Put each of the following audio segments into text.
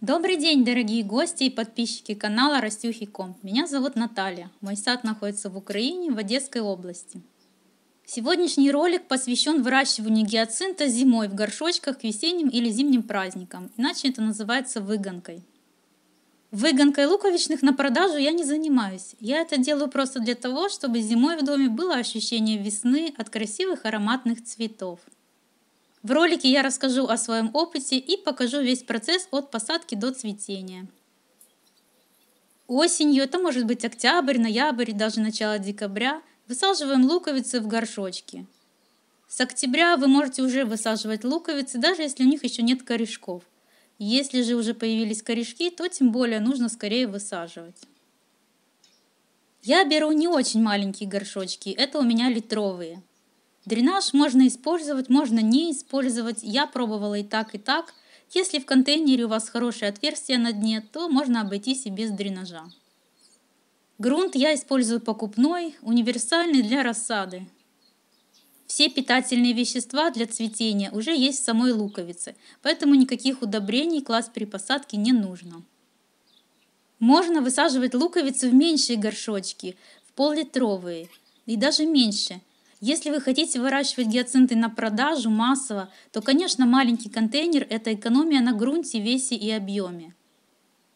Добрый день, дорогие гости и подписчики канала Растюхи.ком. Меня зовут Наталья. Мой сад находится в Украине, в Одесской области. Сегодняшний ролик посвящен выращиванию гиацинта зимой в горшочках к весенним или зимним праздникам, иначе это называется выгонкой. Выгонкой луковичных на продажу я не занимаюсь. Я это делаю просто для того, чтобы зимой в доме было ощущение весны от красивых ароматных цветов – в ролике я расскажу о своем опыте и покажу весь процесс от посадки до цветения. Осенью, это может быть октябрь, ноябрь, даже начало декабря, высаживаем луковицы в горшочки. С октября вы можете уже высаживать луковицы, даже если у них еще нет корешков. Если же уже появились корешки, то тем более нужно скорее высаживать. Я беру не очень маленькие горшочки, это у меня литровые. Дренаж можно использовать, можно не использовать. Я пробовала и так, и так. Если в контейнере у вас хорошее отверстие на дне, то можно обойтись и без дренажа. Грунт я использую покупной, универсальный для рассады. Все питательные вещества для цветения уже есть в самой луковице, поэтому никаких удобрений класть при посадке не нужно. Можно высаживать луковицы в меньшие горшочки, в пол-литровые и даже меньше – если вы хотите выращивать гиацинты на продажу массово, то, конечно, маленький контейнер – это экономия на грунте, весе и объеме.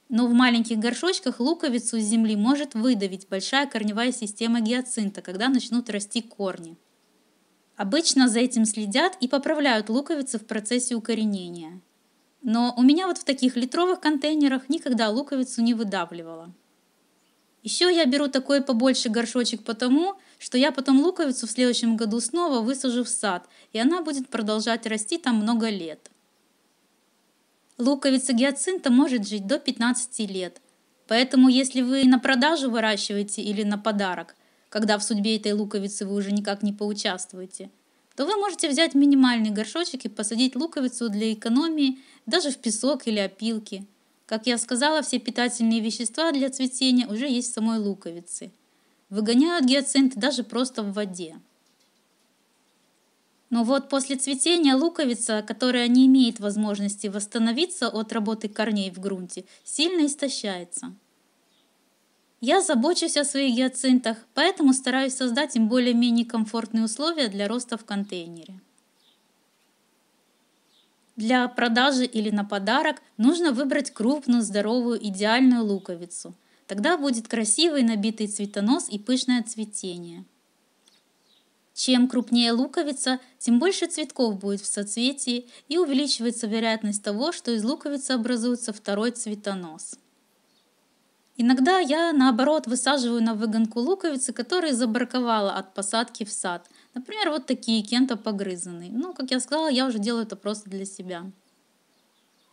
Но в маленьких горшочках луковицу из земли может выдавить большая корневая система гиацинта, когда начнут расти корни. Обычно за этим следят и поправляют луковицы в процессе укоренения. Но у меня вот в таких литровых контейнерах никогда луковицу не выдавливала. Еще я беру такой побольше горшочек потому, что я потом луковицу в следующем году снова высажу в сад, и она будет продолжать расти там много лет. Луковица гиацинта может жить до 15 лет. Поэтому если вы на продажу выращиваете или на подарок, когда в судьбе этой луковицы вы уже никак не поучаствуете, то вы можете взять минимальный горшочек и посадить луковицу для экономии даже в песок или опилки – как я сказала, все питательные вещества для цветения уже есть в самой луковице. Выгоняют гиацинты даже просто в воде. Но вот после цветения луковица, которая не имеет возможности восстановиться от работы корней в грунте, сильно истощается. Я забочусь о своих гиацинтах, поэтому стараюсь создать им более-менее комфортные условия для роста в контейнере. Для продажи или на подарок нужно выбрать крупную, здоровую, идеальную луковицу. Тогда будет красивый набитый цветонос и пышное цветение. Чем крупнее луковица, тем больше цветков будет в соцветии и увеличивается вероятность того, что из луковицы образуется второй цветонос. Иногда я, наоборот, высаживаю на выгонку луковицы, которые забраковала от посадки в сад, Например, вот такие кем-то погрызанные. Ну, как я сказала, я уже делаю это просто для себя.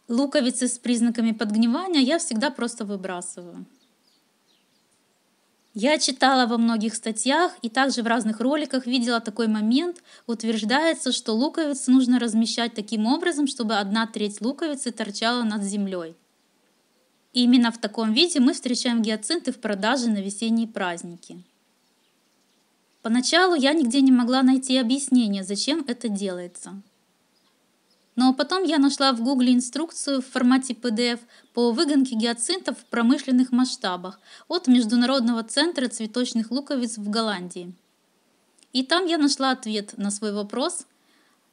Луковицы с признаками подгнивания я всегда просто выбрасываю. Я читала во многих статьях и также в разных роликах видела такой момент. Утверждается, что луковицы нужно размещать таким образом, чтобы одна треть луковицы торчала над землей. И именно в таком виде мы встречаем гиацинты в продаже на весенние праздники. Поначалу я нигде не могла найти объяснение, зачем это делается. Но потом я нашла в Гугле инструкцию в формате PDF по выгонке гиацинтов в промышленных масштабах от Международного центра цветочных луковиц в Голландии. И там я нашла ответ на свой вопрос,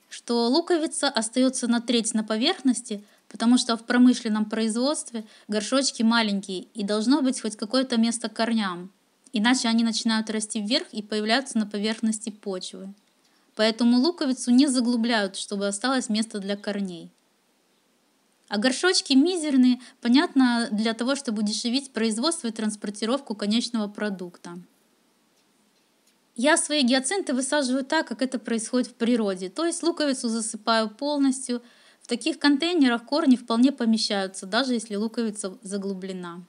что луковица остается на треть на поверхности, потому что в промышленном производстве горшочки маленькие и должно быть хоть какое-то место корням – иначе они начинают расти вверх и появляются на поверхности почвы. Поэтому луковицу не заглубляют, чтобы осталось место для корней. А горшочки мизерные, понятно, для того, чтобы удешевить производство и транспортировку конечного продукта. Я свои гиацинты высаживаю так, как это происходит в природе, то есть луковицу засыпаю полностью. В таких контейнерах корни вполне помещаются, даже если луковица заглублена.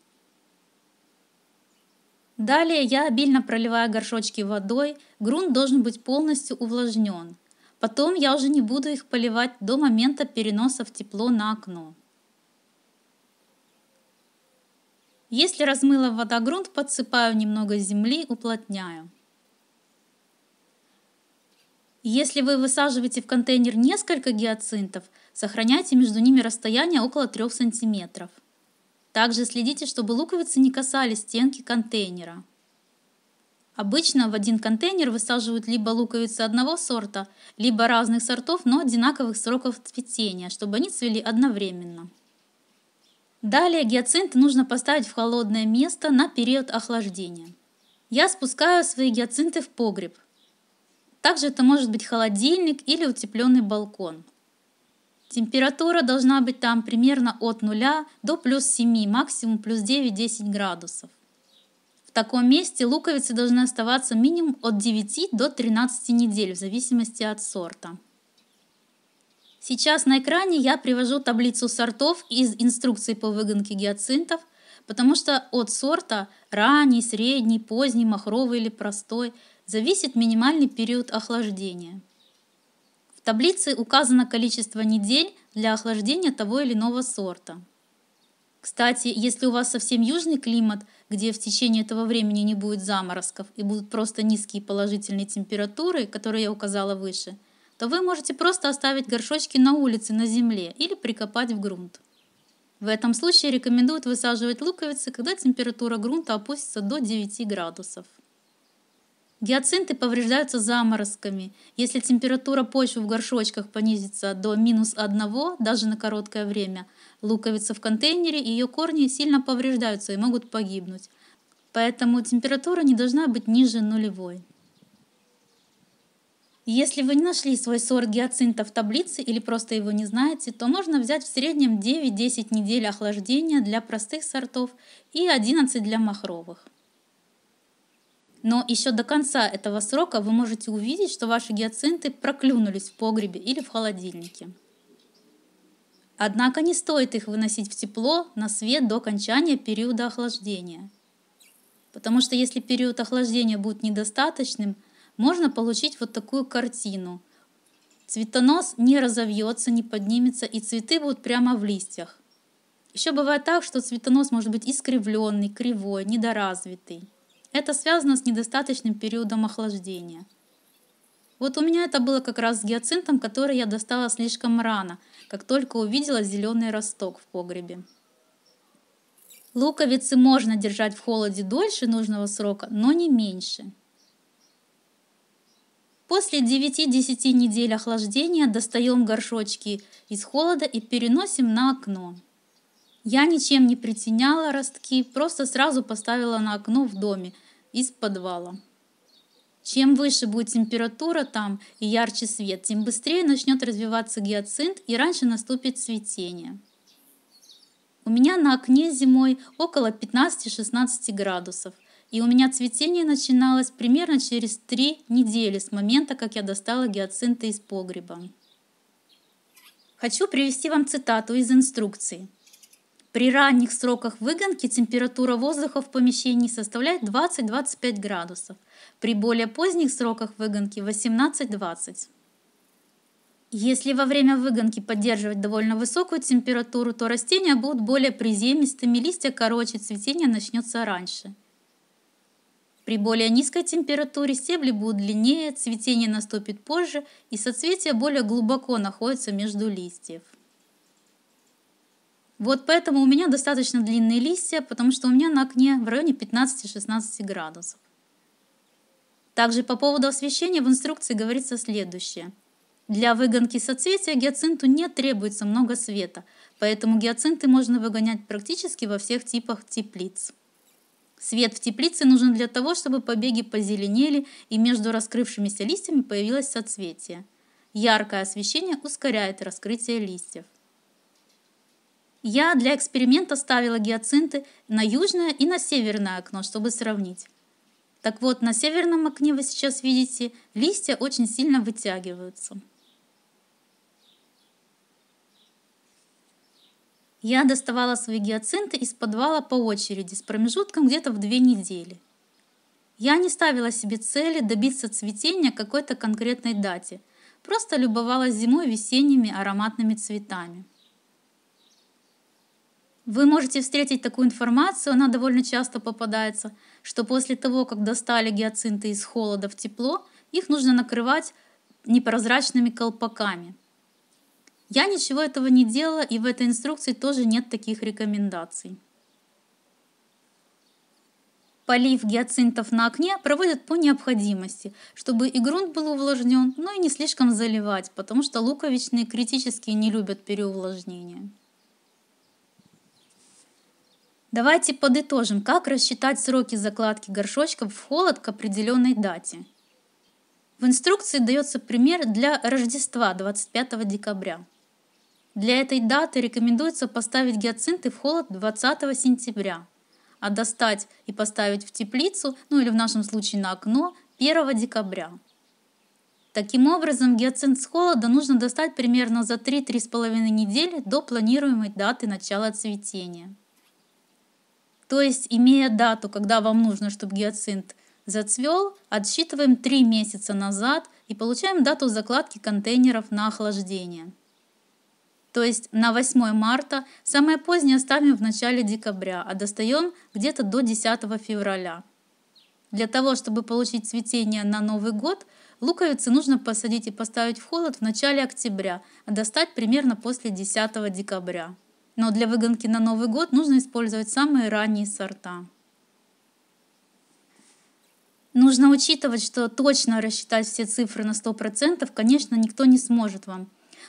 Далее я обильно проливаю горшочки водой, грунт должен быть полностью увлажнен. Потом я уже не буду их поливать до момента переноса в тепло на окно. Если размыла вода грунт, подсыпаю немного земли, уплотняю. Если вы высаживаете в контейнер несколько гиацинтов, сохраняйте между ними расстояние около 3 сантиметров. Также следите, чтобы луковицы не касались стенки контейнера. Обычно в один контейнер высаживают либо луковицы одного сорта, либо разных сортов, но одинаковых сроков цветения, чтобы они цвели одновременно. Далее гиацинты нужно поставить в холодное место на период охлаждения. Я спускаю свои гиацинты в погреб. Также это может быть холодильник или утепленный балкон – Температура должна быть там примерно от 0 до плюс 7, максимум плюс 9-10 градусов. В таком месте луковицы должны оставаться минимум от 9 до 13 недель, в зависимости от сорта. Сейчас на экране я привожу таблицу сортов из инструкции по выгонке гиацинтов, потому что от сорта ранний, средний, поздний, махровый или простой зависит минимальный период охлаждения – таблице указано количество недель для охлаждения того или иного сорта. Кстати, если у вас совсем южный климат, где в течение этого времени не будет заморозков и будут просто низкие положительные температуры, которые я указала выше, то вы можете просто оставить горшочки на улице, на земле или прикопать в грунт. В этом случае рекомендуют высаживать луковицы, когда температура грунта опустится до 9 градусов. Гиацинты повреждаются заморозками. Если температура почвы в горшочках понизится до минус 1 даже на короткое время, луковица в контейнере и ее корни сильно повреждаются и могут погибнуть. Поэтому температура не должна быть ниже нулевой. Если вы не нашли свой сорт гиацинта в таблице или просто его не знаете, то можно взять в среднем 9-10 недель охлаждения для простых сортов и 11 для махровых. Но еще до конца этого срока вы можете увидеть, что ваши гиацинты проклюнулись в погребе или в холодильнике. Однако не стоит их выносить в тепло на свет до окончания периода охлаждения. Потому что если период охлаждения будет недостаточным, можно получить вот такую картину. Цветонос не разовьется, не поднимется, и цветы будут прямо в листьях. Еще бывает так, что цветонос может быть искривленный, кривой, недоразвитый. Это связано с недостаточным периодом охлаждения. Вот у меня это было как раз с гиацинтом, который я достала слишком рано, как только увидела зеленый росток в погребе. Луковицы можно держать в холоде дольше нужного срока, но не меньше. После 9-10 недель охлаждения достаем горшочки из холода и переносим на окно. Я ничем не притеняла ростки, просто сразу поставила на окно в доме – из подвала. Чем выше будет температура там и ярче свет, тем быстрее начнет развиваться гиацинт и раньше наступит цветение. У меня на окне зимой около 15-16 градусов, и у меня цветение начиналось примерно через 3 недели с момента, как я достала гиацинты из погреба. Хочу привести вам цитату из инструкции – при ранних сроках выгонки температура воздуха в помещении составляет 20-25 градусов, при более поздних сроках выгонки 18-20. Если во время выгонки поддерживать довольно высокую температуру, то растения будут более приземистыми, листья короче, цветение начнется раньше. При более низкой температуре стебли будут длиннее, цветение наступит позже и соцветия более глубоко находятся между листьев. Вот поэтому у меня достаточно длинные листья, потому что у меня на окне в районе 15-16 градусов. Также по поводу освещения в инструкции говорится следующее. Для выгонки соцветия гиацинту не требуется много света, поэтому гиацинты можно выгонять практически во всех типах теплиц. Свет в теплице нужен для того, чтобы побеги позеленели и между раскрывшимися листьями появилось соцветие. Яркое освещение ускоряет раскрытие листьев. Я для эксперимента ставила гиацинты на южное и на северное окно, чтобы сравнить. Так вот, на северном окне вы сейчас видите, листья очень сильно вытягиваются. Я доставала свои гиацинты из подвала по очереди с промежутком где-то в две недели. Я не ставила себе цели добиться цветения какой-то конкретной дате, просто любовалась зимой весенними ароматными цветами. Вы можете встретить такую информацию, она довольно часто попадается, что после того, как достали гиацинты из холода в тепло, их нужно накрывать непрозрачными колпаками. Я ничего этого не делала, и в этой инструкции тоже нет таких рекомендаций. Полив гиацинтов на окне проводят по необходимости, чтобы и грунт был увлажнен, но и не слишком заливать, потому что луковичные критически не любят переувлажнение. Давайте подытожим, как рассчитать сроки закладки горшочков в холод к определенной дате. В инструкции дается пример для Рождества 25 декабря. Для этой даты рекомендуется поставить гиацинты в холод 20 сентября, а достать и поставить в теплицу, ну или в нашем случае на окно, 1 декабря. Таким образом, гиацинт с холода нужно достать примерно за 3-3,5 недели до планируемой даты начала цветения. То есть, имея дату, когда вам нужно, чтобы гиацинт зацвел, отсчитываем 3 месяца назад и получаем дату закладки контейнеров на охлаждение. То есть на 8 марта, самое позднее ставим в начале декабря, а достаем где-то до 10 февраля. Для того, чтобы получить цветение на Новый год, луковицы нужно посадить и поставить в холод в начале октября, а достать примерно после 10 декабря но для выгонки на Новый год нужно использовать самые ранние сорта. Нужно учитывать, что точно рассчитать все цифры на 100%, конечно, никто не сможет вам,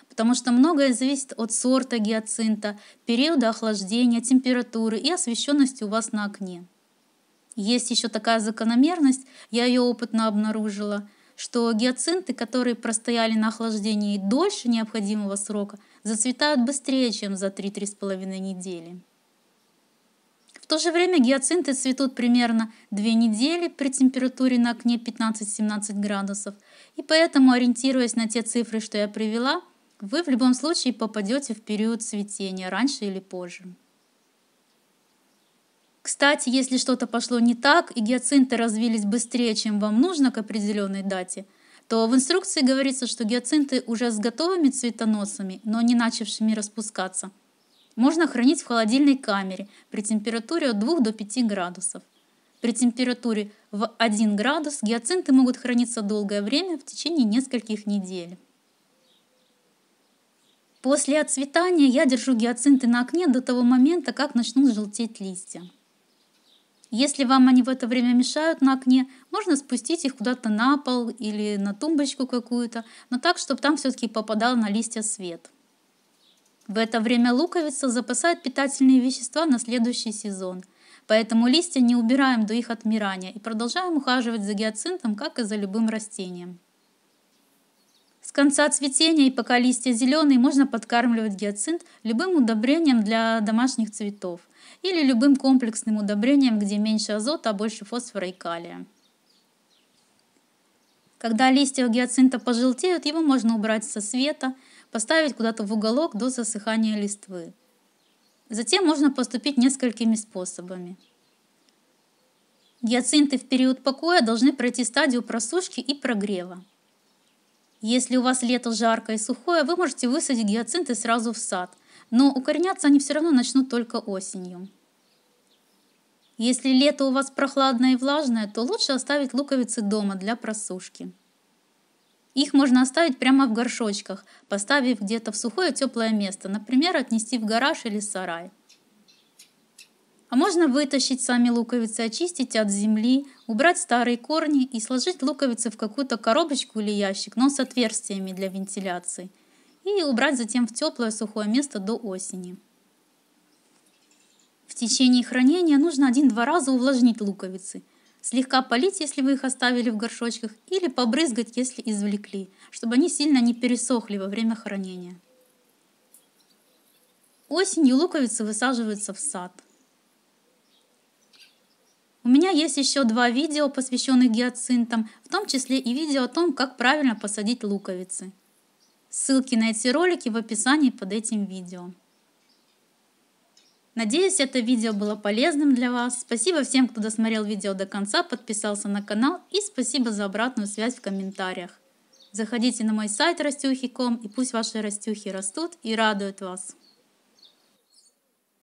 потому что многое зависит от сорта гиацинта, периода охлаждения, температуры и освещенности у вас на окне. Есть еще такая закономерность, я ее опытно обнаружила, что гиацинты, которые простояли на охлаждении дольше необходимого срока, зацветают быстрее, чем за 3-3,5 недели. В то же время гиацинты цветут примерно 2 недели при температуре на окне 15-17 градусов, и поэтому, ориентируясь на те цифры, что я привела, вы в любом случае попадете в период цветения раньше или позже. Кстати, если что-то пошло не так и гиацинты развились быстрее, чем вам нужно к определенной дате – то в инструкции говорится, что гиацинты уже с готовыми цветоносами, но не начавшими распускаться, можно хранить в холодильной камере при температуре от 2 до 5 градусов. При температуре в 1 градус гиацинты могут храниться долгое время в течение нескольких недель. После отцветания я держу гиацинты на окне до того момента, как начнут желтеть листья. Если вам они в это время мешают на окне, можно спустить их куда-то на пол или на тумбочку какую-то, но так, чтобы там все-таки попадал на листья свет. В это время луковица запасает питательные вещества на следующий сезон, поэтому листья не убираем до их отмирания и продолжаем ухаживать за гиацинтом, как и за любым растением. С конца цветения и пока листья зеленые, можно подкармливать гиацинт любым удобрением для домашних цветов – или любым комплексным удобрением, где меньше азота, а больше фосфора и калия. Когда листья у гиацинта пожелтеют, его можно убрать со света, поставить куда-то в уголок до засыхания листвы. Затем можно поступить несколькими способами. Гиацинты в период покоя должны пройти стадию просушки и прогрева. Если у вас лето жаркое и сухое, вы можете высадить гиацинты сразу в сад, но укореняться они все равно начнут только осенью. Если лето у вас прохладное и влажное, то лучше оставить луковицы дома для просушки. Их можно оставить прямо в горшочках, поставив где-то в сухое теплое место, например, отнести в гараж или сарай. А можно вытащить сами луковицы, очистить от земли, убрать старые корни и сложить луковицы в какую-то коробочку или ящик, но с отверстиями для вентиляции – и убрать затем в теплое сухое место до осени. В течение хранения нужно один-два раза увлажнить луковицы, слегка полить, если вы их оставили в горшочках, или побрызгать, если извлекли, чтобы они сильно не пересохли во время хранения. Осенью луковицы высаживаются в сад. У меня есть еще два видео, посвященных гиацинтам, в том числе и видео о том, как правильно посадить луковицы – Ссылки на эти ролики в описании под этим видео. Надеюсь, это видео было полезным для вас. Спасибо всем, кто досмотрел видео до конца, подписался на канал и спасибо за обратную связь в комментариях. Заходите на мой сайт растюхи.ком и пусть ваши растюхи растут и радуют вас.